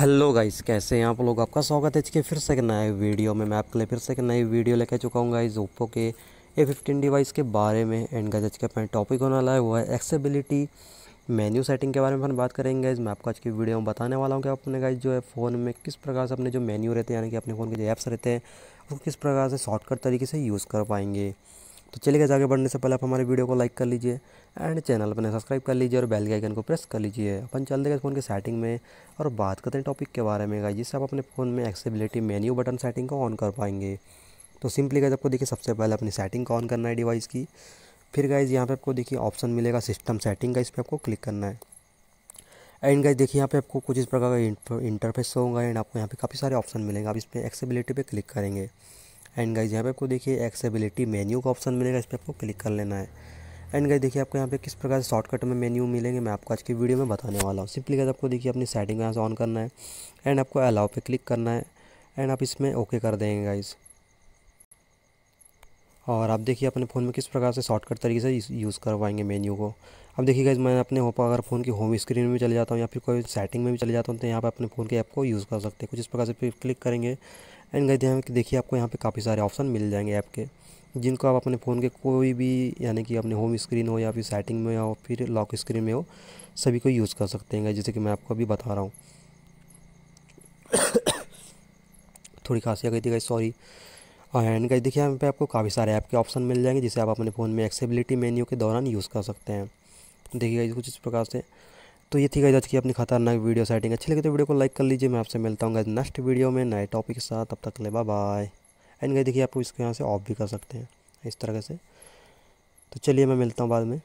hello guys कैसे हैं आप लोग आपका स्वागत है इसके फिर से एक नए वीडियो में मैं आपके लिए फिर से एक नई वीडियो लेके चुका हूँ गाइस ओप्पो के ए फिफ्टीन डिवाइस के बारे में एंड गाइस आज के अपना टॉपिक होने वाला है वो है एक्सेबिलिटी मेन्यू सेटिंग के बारे में अपन बात करेंगे गाइज मैं आपको आज की वीडियो में बताने वाला हूँ कि अपने गाइज जो है फ़ोन में किस प्रकार से अपने जो मेन्यू रहते हैं यानी कि अपने फ़ोन के जो ऐप्स रहते हैं वो किस प्रकार से शॉर्टकट तरीके से यूज़ कर पाएंगे तो चलिए गए आगे बढ़ने से पहले आप हमारे वीडियो को लाइक कर लीजिए एंड चैनल अपने सब्सक्राइब कर लीजिए और बेल के आइकन को प्रेस कर लीजिए अपन चल देगा फ़ोन के सेटिंग में और बात करते हैं टॉपिक के बारे में जिससे आप अपने फ़ोन में एक्सेबिलिटी मेन्यू बटन सेटिंग को ऑन कर पाएंगे तो सिंपली गाइज आपको देखिए सबसे पहले अपनी सेटिंग को ऑन करना है डिवाइस की फिर गाइज यहाँ पर आपको देखिए ऑप्शन मिलेगा सिस्टम सेटिंग का इस पर आपको क्लिक करना है एंड गाइज देखिए यहाँ पे आपको कुछ इस प्रकार का इंटरफेस होगा एंड आपको यहाँ पे काफ़ी सारे ऑप्शन मिलेंगे आप इस पर एक्सेबिलिटी पे क्लिक करेंगे एंड गाइज यहाँ पे आपको देखिए एक्सेबिलिटी मेन्यू का ऑप्शन मिलेगा इस पर आपको क्लिक कर लेना है एंड गाइज देखिए आपको यहाँ पे किस प्रकार से शॉर्टकट में मेन्यू मिलेंगे मैं आपको आज की वीडियो में बताने वाला हूँ सिंपली गाइज आपको देखिए अपनी सेटिंग यहाँ से ऑन करना है एंड आपको अलाउ पे क्लिक करना है एंड आप इसमें ओके कर देंगे गाइज़ और आप देखिए अपने फ़ोन में किस प्रकार से शॉर्टकट तरीके से यूज़ करवाएंगे मेन्यू को अब देखिए गाइज मैं अपने अगर फ़ोन की होम स्क्रीन में चले जाता हूँ या फिर कोई सेटिंग में भी चले जाता हूँ तो यहाँ पर अपने फ़ोन के ऐप को यूज़ कर सकते हैं कुछ इस प्रकार से फिर क्लिक करेंगे एंड गाइज यहाँ देखिए आपको यहाँ पर काफ़ी सारे ऑप्शन मिल जाएंगे ऐप के जिनको आप अपने फ़ोन के कोई भी यानी कि अपने होम स्क्रीन हो या फिर सेटिंग में हो फिर लॉक स्क्रीन में हो सभी को यूज़ कर सकते हैं जैसे कि मैं आपको अभी बता रहा हूँ थोड़ी खासी आ गई थी गई सॉरी एंड गई देखिए यहाँ पे आपको काफ़ी सारे ऐप के ऑप्शन मिल जाएंगे जिसे आप अपने फ़ोन में एक्सेबिलिटी मेन्यू के दौरान यूज़ कर सकते हैं देखिएगा कुछ इस प्रकार से तो ये थी गई आज की अपनी खतरनाक वीडियो सेटिंग अच्छी लगी तो वीडियो को लाइक कर लीजिए मैं आपसे मिलता हूँ नेक्स्ट वीडियो में नए टॉपिक के साथ तब तक ले बाय एंड गई देखिए आप इसको यहाँ से ऑफ भी कर सकते हैं इस तरह से तो चलिए मैं मिलता हूँ बाद में